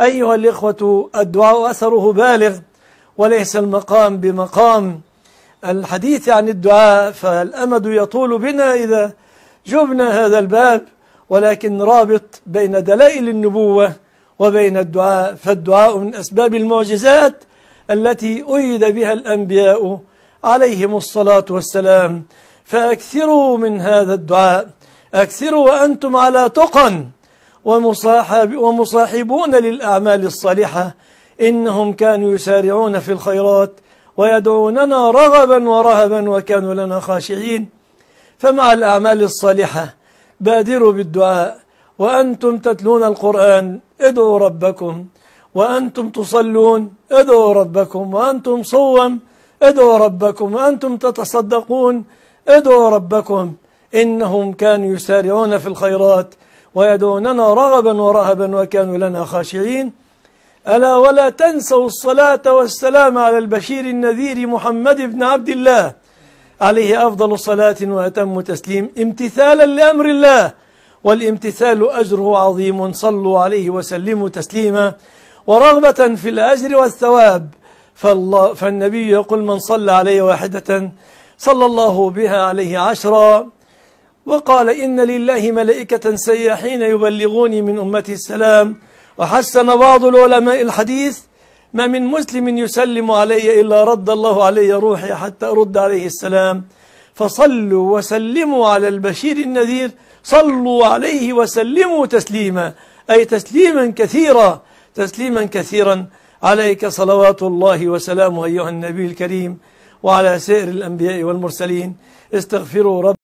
أيها الإخوة الدعاء أثره بالغ وليس المقام بمقام الحديث عن الدعاء فالأمد يطول بنا إذا جبنا هذا الباب ولكن رابط بين دلائل النبوة وبين الدعاء فالدعاء من أسباب المعجزات التي أيد بها الأنبياء عليهم الصلاة والسلام فأكثروا من هذا الدعاء أكثروا وأنتم على تقن ومصاحب ومصاحبون للأعمال الصالحة إنهم كانوا يسارعون في الخيرات ويدعوننا رغبا ورهبا وكانوا لنا خاشعين فمع الأعمال الصالحة بادروا بالدعاء وأنتم تتلون القرآن ادعوا ربكم وأنتم تصلون ادعوا ربكم وأنتم صوم ادعوا ربكم وأنتم تتصدقون ادعوا ربكم إنهم كانوا يسارعون في الخيرات ويدعوننا رغبا ورهبا وكانوا لنا خاشعين ألا ولا تنسوا الصلاة والسلام على البشير النذير محمد بن عبد الله عليه أفضل صلاة وأتم تسليم امتثالا لأمر الله والامتثال أجره عظيم صلوا عليه وسلموا تسليما ورغبة في الأجر والثواب فالله فالنبي يقول من صلى عليه واحدة صلى الله بها عليه عشرا وقال إن لله ملائكة سياحين يبلغوني من أمتي السلام وحسن بعض العلماء الحديث ما من مسلم يسلم علي إلا رد الله علي روحي حتى أرد عليه السلام فصلوا وسلموا على البشير النذير صلوا عليه وسلموا تسليما أي تسليما كثيرا تسليما كثيرا عليك صلوات الله وسلامه أيها النبي الكريم وعلى سائر الأنبياء والمرسلين استغفروا رب